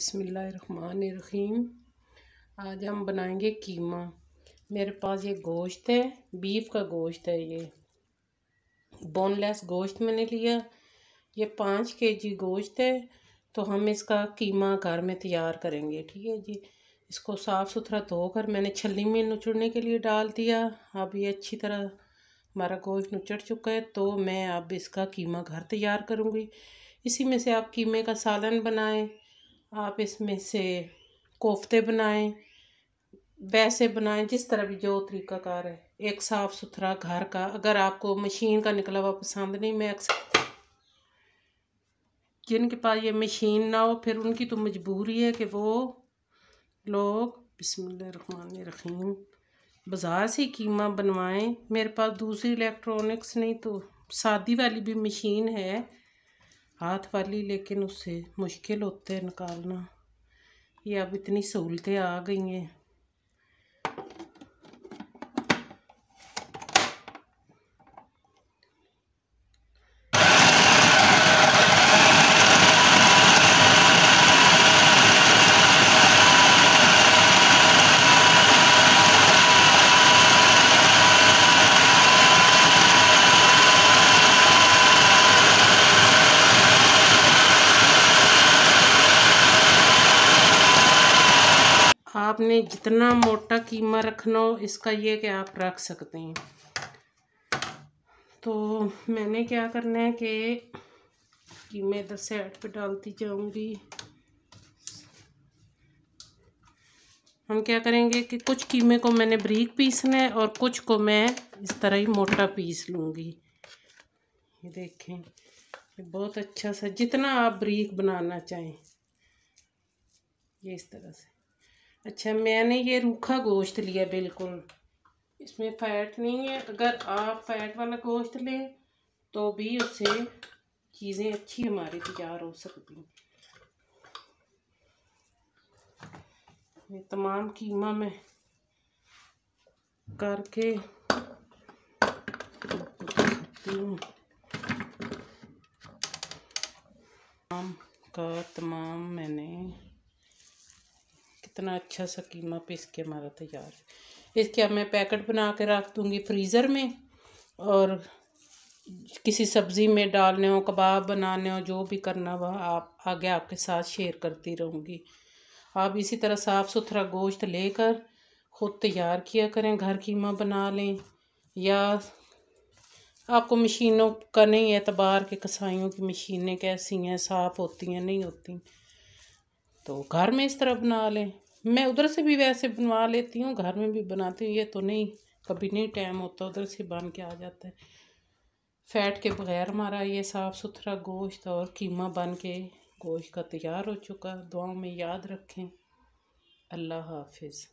रहीम आज हम बनाएंगे कीमा मेरे पास ये गोश्त है बीफ का गोश्त है ये बोनलेस गोश्त मैंने लिया ये पाँच के जी गोश्त है तो हम इसका कीमा घर में तैयार करेंगे ठीक है जी इसको साफ़ सुथरा धोकर मैंने छली में नुचड़ने के लिए डाल दिया अब ये अच्छी तरह हमारा गोश्त नुचड़ चुका है तो मैं अब इसका कीमा घर तैयार करूँगी इसी में से आप कीमे का सालन बनाएं आप इसमें से कोफ्ते बनाएं वैसे बनाएं जिस तरह भी जो कार है एक साफ़ सुथरा घर का अगर आपको मशीन का निकला हुआ पसंद नहीं मैं अक्सर जिनके पास ये मशीन ना हो फिर उनकी तो मजबूरी है कि वो लोग बिसमिल्ल रहीम बाज़ार से कीमा बनवाएं मेरे पास दूसरी इलेक्ट्रॉनिक्स नहीं तो सादी वाली भी मशीन है हाथ वाली लेकिन उससे मुश्किल होते हैं निकालना ये अब इतनी सहूलतें आ गई हैं आपने जितना मोटा कीमा रखना हो इसका ये कि आप रख सकते हैं तो मैंने क्या करना है कि कीमे इधर सेट पे डालती जाऊंगी हम क्या करेंगे कि कुछ कीमे को मैंने बरीक पीसना है और कुछ को मैं इस तरह ही मोटा पीस लूँगी ये देखें ये बहुत अच्छा सा जितना आप ब्रीक बनाना चाहें ये इस तरह से अच्छा मैंने ये रूखा गोश्त लिया बिल्कुल इसमें फ़ैट नहीं है अगर आप फ़ैट वाला गोश्त लें तो भी उससे चीज़ें अच्छी हमारी तैयार हो सकती ये तमाम कीमा में करके का तमाम मैंने कितना अच्छा सा कीमा पीस के हमारा तैयार है इसके अब मैं पैकेट बना के रख दूँगी फ्रीज़र में और किसी सब्ज़ी में डालने हो कबाब बनाने हो जो भी करना वह आप आगे आपके साथ शेयर करती रहूँगी आप इसी तरह साफ़ सुथरा गोश्त लेकर ख़ुद तैयार किया करें घर कीमा बना लें या आपको मशीनों का नहीं एतबार के कसाईयों की मशीनें कैसी हैं साफ़ होती हैं नहीं होती तो घर में इस तरह बना लें मैं उधर से भी वैसे बनवा लेती हूँ घर में भी बनाती हूँ ये तो नहीं कभी नहीं टाइम होता उधर से बन के आ जाता है फैट के बगैर हमारा ये साफ़ सुथरा गोश्त और कीमा बन के गोश्त का तैयार हो चुका दुआओं में याद रखें अल्लाह हाफिज़